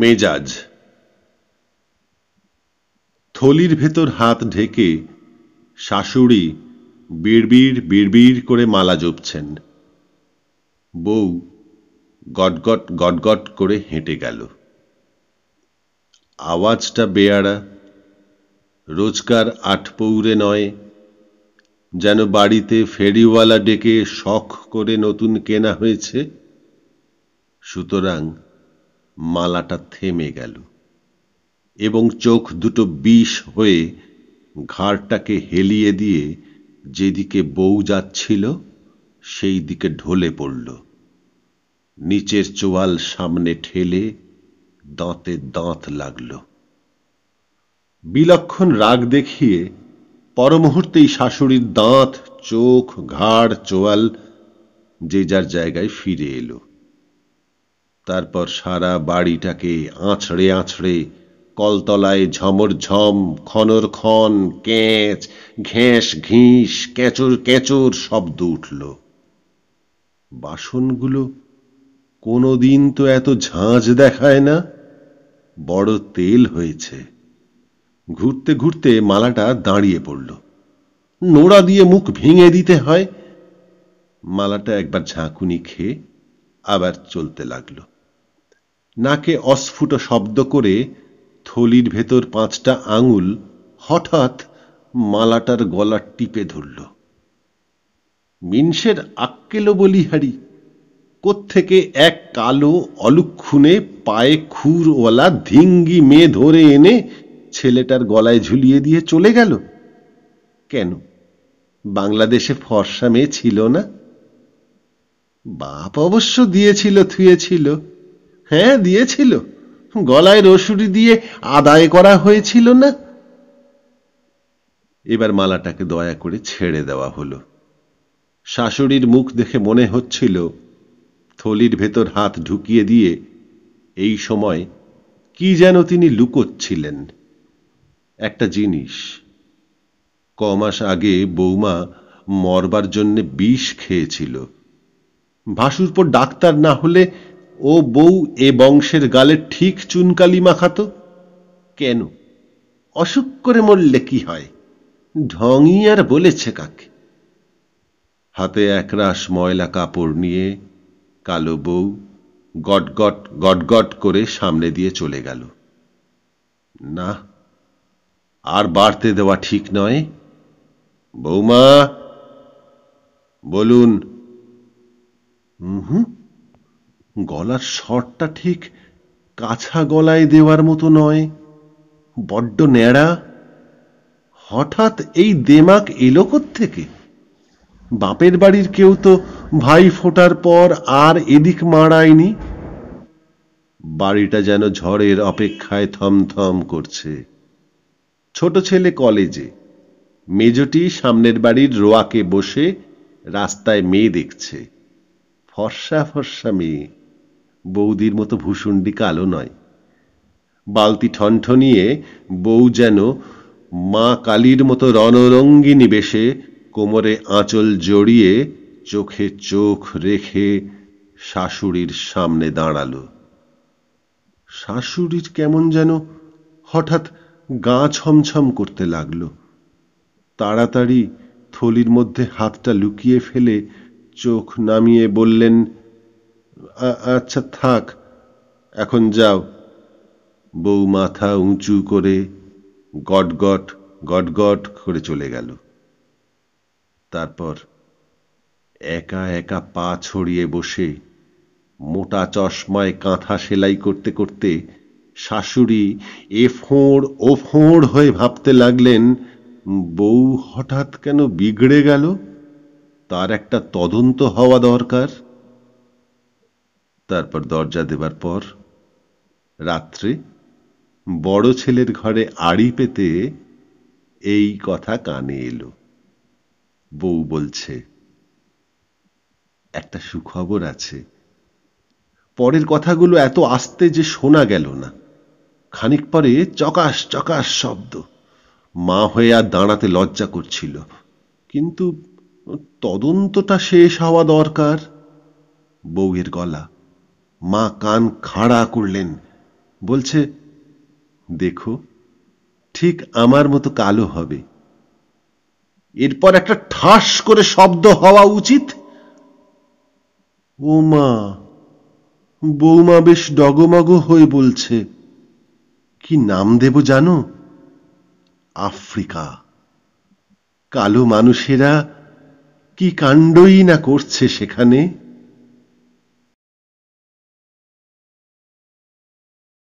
মেজাজ থলির ভেতর হাত ঢেকে শাশুড়ি বিড়বিড় বিড়বিড় করে মালা জপছেন বউ গটগট গটগট করে হেঁটে গেল আওয়াজটা বেয়ারা রোজকার আটপৌরে নয় যেন বাড়িতে ফেরিওয়ালা ডেকে শখ করে নতুন কেনা হয়েছে সুতরাং মালাটা থেমে গেল এবং চোখ দুটো বিষ হয়ে ঘাড়টাকে হেলিয়ে দিয়ে যেদিকে বউ যাচ্ছিল সেই দিকে ঢলে পড়ল নিচের চোয়াল সামনে ঠেলে দাঁতে দাঁত লাগল বিলক্ষণ রাগ দেখিয়ে পরমুহূর্তেই শাশুড়ির দাঁত চোখ ঘাড় চোয়াল যে যার জায়গায় ফিরে এলো তারপর সারা বাড়িটাকে আছড়ে আছড়ে কলতলায় ঝমর ঝম খনর খন ক্যাঁচ ঘেঁস ঘিস কেঁচোর কেঁচোর শব্দ উঠল বাসনগুলো কোনো দিন তো এত ঝাঁজ দেখায় না বড় তেল হয়েছে ঘুরতে ঘুরতে মালাটা দাঁড়িয়ে পড়ল নোড়া দিয়ে মুখ ভেঙে দিতে হয় মালাটা একবার ঝাঁকুনি খেয়ে আবার চলতে লাগলো নাকে অস্ফুট শব্দ করে থলির ভেতর পাঁচটা আঙুল হঠাৎ মালাটার গলা টিপে ধরল মিনসের আক্কেলো বলিহারি কোত্থেকে এক কালো অলক্ষুণে পায়ে খুরওয়ালা ধিঙ্গি মেয়ে ধরে এনে ছেলেটার গলায় ঝুলিয়ে দিয়ে চলে গেল কেন বাংলাদেশে ফর্সা মেয়ে ছিল না বাপ অবশ্য দিয়েছিল থুয়েছিল হ্যাঁ দিয়েছিল গলায় রসুরি দিয়ে আদায় করা হয়েছিল না এবার মালাটাকে দয়া করে ছেড়ে দেওয়া হলো শাশুড়ির মুখ দেখে মনে হচ্ছিল থলির ভেতর হাত ঢুকিয়ে দিয়ে এই সময় কি যেন তিনি লুকোচ্ছিলেন একটা জিনিস কমাস আগে বৌমা মরবার জন্যে বিষ খেয়েছিল পর ডাক্তার না হলে ও বউ এ বংশের গালে ঠিক চুনকালি মাখাত কেন অসুখ করে মরলে কি হয় ঢঙি আর বলেছে কাকে হাতে একরাশ ময়লা কাপড় নিয়ে কালো বউ গটগট গটগট করে সামনে দিয়ে চলে গেল না আর বাড়তে দেওয়া ঠিক নয় বৌমা বলুন হুম গলার স্বরটা ঠিক কাছা গলায় দেওয়ার মতো নয় বড্ড ন্যাড়া হঠাৎ এই দেমাক এলো থেকে বাপের বাড়ির কেউ তো ভাই ফোটার পর আর এদিক মারায়নি বাড়িটা যেন ঝড়ের অপেক্ষায় থমথম করছে ছোট ছেলে কলেজে মেজটি সামনের বাড়ির রোয়াকে বসে রাস্তায় মেয়ে দেখছে ফর্সা ফর্সা মেয়ে বৌদির মতো ভূষুণ্ডি কালো নয় বালতি ঠনঠনিয়ে বউ যেন মা কালীর মতো রণরঙ্গিনী নিবেশে কোমরে আঁচল জড়িয়ে চোখে চোখ রেখে শাশুড়ির সামনে দাঁড়াল শাশুড়ির কেমন যেন হঠাৎ গা ছমছম করতে লাগল তাড়াতাড়ি থলির মধ্যে হাতটা লুকিয়ে ফেলে চোখ নামিয়ে বললেন আচ্ছা থাক এখন যাও বউ মাথা উঁচু করে গটগট গটগট করে চলে গেল তারপর একা একা পা ছড়িয়ে বসে মোটা চশমায় কাঁথা সেলাই করতে করতে শাশুড়ি এ ফোঁড় ও ফোঁড় হয়ে ভাবতে লাগলেন বউ হঠাৎ কেন বিগড়ে গেল তার একটা তদন্ত হওয়া দরকার তারপর দরজা দেবার পর রাত্রে বড় ছেলের ঘরে আড়ি পেতে এই কথা কানে এলো বউ বলছে একটা সুখবর আছে পরের কথাগুলো এত আস্তে যে শোনা গেল না খানিক পরে চকাশ চকাশ শব্দ মা হয়ে আর দাঁড়াতে লজ্জা করছিল কিন্তু তদন্তটা শেষ হওয়া দরকার বউয়ের গলা মা কান খাড়া করলেন বলছে দেখো ঠিক আমার মতো কালো হবে এরপর একটা ঠাস করে শব্দ হওয়া উচিত ও মা বৌমা বেশ ডগমগ হয়ে বলছে কি নাম দেব জানো আফ্রিকা কালো মানুষেরা কি কাণ্ডই না করছে সেখানে